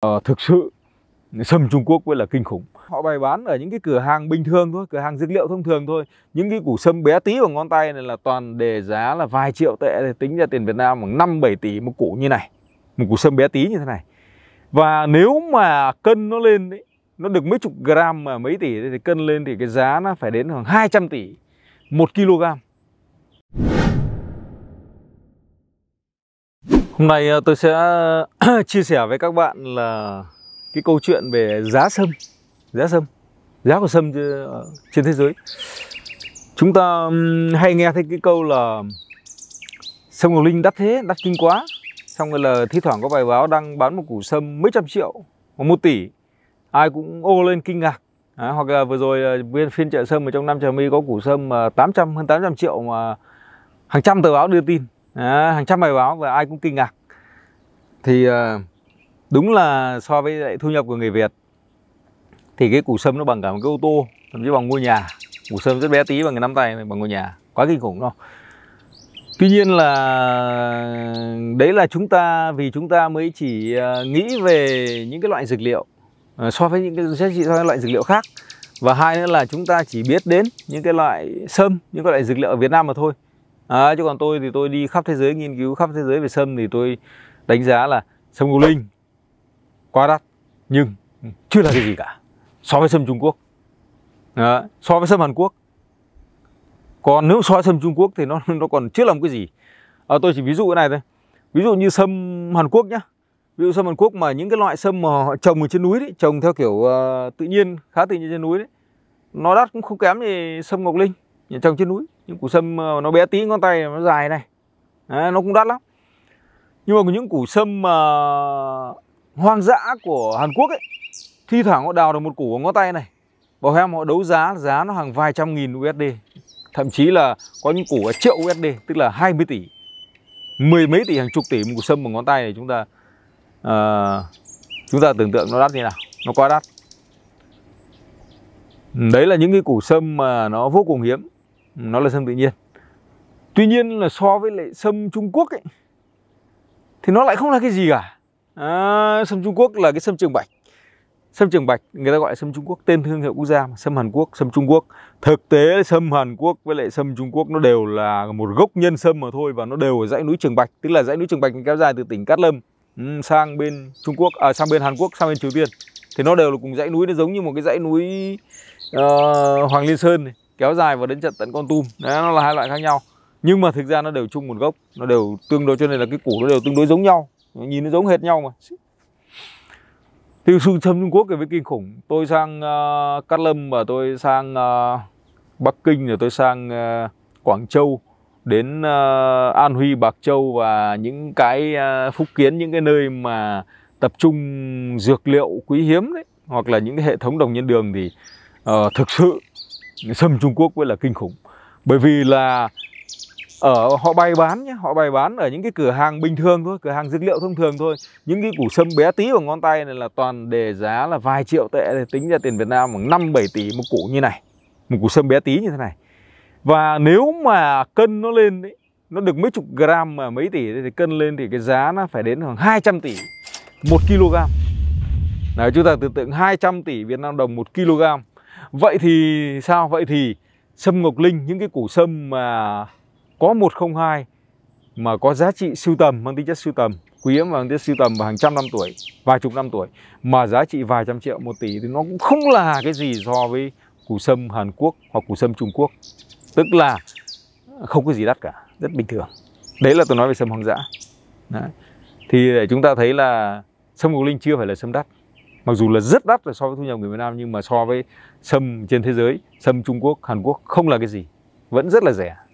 Ờ, thực sự sâm Trung Quốc mới là kinh khủng. Họ bày bán ở những cái cửa hàng bình thường thôi, cửa hàng dược liệu thông thường thôi. Những cái củ sâm bé tí bằng ngón tay này là toàn đề giá là vài triệu tệ thì tính ra tiền Việt Nam khoảng 5 7 tỷ một củ như này. Một củ sâm bé tí như thế này. Và nếu mà cân nó lên đấy, nó được mấy chục gram mà mấy tỷ thì cân lên thì cái giá nó phải đến khoảng 200 tỷ một kg. Hôm nay ờ, tôi sẽ ờ, chia sẻ với các bạn là cái câu chuyện về giá sâm, giá sâm, giá của sâm ờ, trên thế giới. Chúng ta hay nghe thấy cái câu là sâm ngọc linh đắt thế, đắt kinh quá. Xong rồi là thi thoảng có bài báo đăng bán một củ sâm mấy trăm triệu, một tỷ. Ai cũng ô lên kinh ngạc. À, hoặc là vừa rồi bên phiên chợ sâm ở trong Nam Trà My có củ sâm mà 800 hơn 800 triệu mà hàng trăm tờ báo đưa tin à, hàng trăm bài báo và ai cũng kinh ngạc thì ờ, đúng là so với lại thu nhập của người Việt thì cái củ sâm nó bằng cả một cái ô tô thậm chí bằng ngôi nhà củ sâm rất bé tí bằng cái nắm tay bằng ngôi nhà quá kinh khủng đâu tuy nhiên là đấy là chúng ta vì chúng ta mới chỉ ờ, nghĩ về những cái loại dược liệu so với những cái giá trị so với loại dược liệu khác và hai nữa là chúng ta chỉ biết đến những cái loại sâm những cái loại dược liệu ở Việt Nam mà thôi à, chứ còn tôi thì tôi đi khắp thế giới nghiên cứu khắp thế giới về sâm thì tôi đánh giá là sâm ngô linh quá đắt nhưng chưa là cái gì cả so với sâm Trung Quốc à, so với sâm Hàn Quốc còn nếu so với sâm Trung Quốc thì nó nó còn chưa làm cái gì à, tôi chỉ ví dụ cái này thôi ví dụ như sâm Hàn Quốc nhá ví dụ sâm Hàn Quốc mà những cái loại sâm mà họ trồng ở trên núi đấy trồng theo kiểu uh, tự nhiên khá tự nhiên trên núi đấy nó đắt cũng không kém gì sâm Ngọc Linh trồng trên núi những củ sâm ờ, nó bé tí ngón tay nó dài này Đấy, nó cũng đắt lắm nhưng mà những củ sâm mà ờ, hoang dã của Hàn Quốc ấy thi thoảng họ đào được một củ ngón tay này bảo em họ đấu giá giá nó hàng vài trăm nghìn USD thậm chí là có những củ triệu USD tức là 20 tỷ mười mấy tỷ hàng chục tỷ một củ sâm bằng ngón tay này chúng ta uh, chúng ta tưởng tượng nó đắt như nào nó quá đắt đấy là những cái củ sâm mà nó vô cùng hiếm nó là sâm tự nhiên tuy nhiên là so với lại sâm trung quốc ấy thì nó lại không là cái gì cả à, sâm trung quốc là cái sâm trường bạch sâm trường bạch người ta gọi là sâm trung quốc tên thương hiệu quốc gia mà. sâm hàn quốc sâm trung quốc thực tế sâm hàn quốc với lại sâm trung quốc nó đều là một gốc nhân sâm mà thôi và nó đều ở dãy núi trường bạch tức là dãy núi trường bạch kéo dài từ tỉnh cát lâm sang bên trung quốc à, sang bên hàn quốc sang bên triều tiên thì nó đều là cùng dãy núi nó giống như một cái dãy núi uh, hoàng liên sơn này kéo dài và đến trận tận con tum đấy nó là hai loại khác nhau nhưng mà thực ra nó đều chung một gốc nó đều tương đối cho nên là cái củ nó đều tương đối giống nhau nhìn nó giống hệt nhau mà Tiêu sự xâm Trung Quốc thì với kinh khủng tôi sang uh, Cát Lâm và tôi sang uh, Bắc Kinh rồi tôi sang uh, Quảng Châu đến uh, An Huy Bạc Châu và những cái uh, phúc kiến những cái nơi mà tập trung dược liệu quý hiếm đấy hoặc là những cái hệ thống đồng nhân đường thì uh, thực sự xâm Trung Quốc mới là kinh khủng bởi vì là ở họ bày bán nhé họ bày bán ở những cái cửa hàng bình thường thôi cửa hàng dược liệu thông thường thôi những cái củ sâm bé tí bằng ngón tay này là toàn đề giá là vài triệu tệ thì tính ra tiền Việt Nam khoảng năm bảy tỷ một củ như này một củ sâm bé tí như thế này và nếu mà cân nó lên đấy nó được mấy chục gram mà mấy tỷ thì cân lên thì cái giá nó phải đến khoảng 200 tỷ một kg Đấy, chúng ta tưởng tượng 200 tỷ Việt Nam đồng một kg Vậy thì sao? Vậy thì sâm ngọc linh những cái củ sâm mà có 102 mà có giá trị sưu tầm mang tính chất sưu tầm quý hiếm mang tính sưu tầm và hàng trăm năm tuổi vài chục năm tuổi mà giá trị vài trăm triệu một tỷ thì nó cũng không là cái gì so với củ sâm Hàn Quốc hoặc củ sâm Trung Quốc tức là không có gì đắt cả rất bình thường đấy là tôi nói về sâm hoang dã đấy. thì để chúng ta thấy là sâm ngọc linh chưa phải là sâm đắt mặc dù là rất đắt so với thu nhập người Việt Nam nhưng mà so với sâm trên thế giới sâm Trung Quốc Hàn Quốc không là cái gì vẫn rất là rẻ